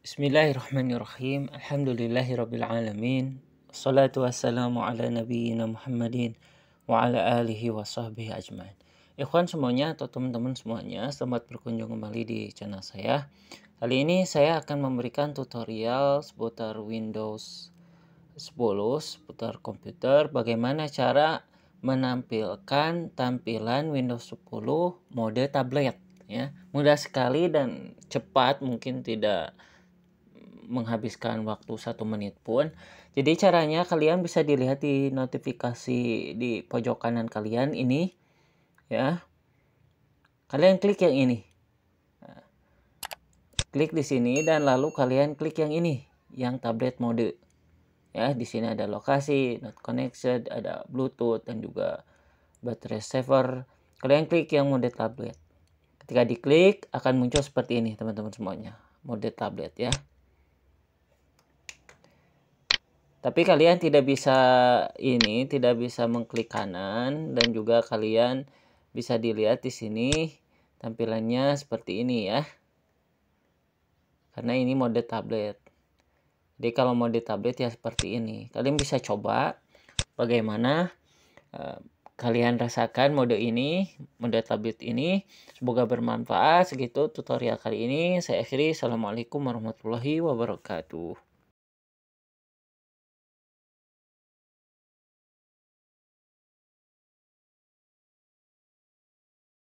Bismillahirrahmanirrahim. Alhamdulillahirrabbilalamin. Salatu wassalamu ala nabiyina Muhammadin wa ala alihi wa sahbihi ajman. Ikhwan semuanya atau teman-teman semuanya, selamat berkunjung kembali di channel saya. Kali ini saya akan memberikan tutorial seputar Windows 10, seputar komputer, bagaimana cara menampilkan tampilan Windows 10 mode tablet. Ya, mudah sekali dan cepat mungkin tidak menghabiskan waktu satu menit pun. Jadi caranya kalian bisa dilihat di notifikasi di pojok kanan kalian ini ya. Kalian klik yang ini. Klik di sini dan lalu kalian klik yang ini, yang tablet mode. Ya, di sini ada lokasi, not connected, ada Bluetooth dan juga baterai saver. Kalian klik yang mode tablet. Ketika diklik akan muncul seperti ini teman-teman semuanya. Mode tablet ya tapi kalian tidak bisa ini tidak bisa mengklik kanan dan juga kalian bisa dilihat di sini tampilannya seperti ini ya karena ini mode tablet jadi kalau mode tablet ya seperti ini kalian bisa coba bagaimana uh, kalian rasakan mode ini mode tablet ini semoga bermanfaat segitu tutorial kali ini saya akhiri assalamualaikum warahmatullahi wabarakatuh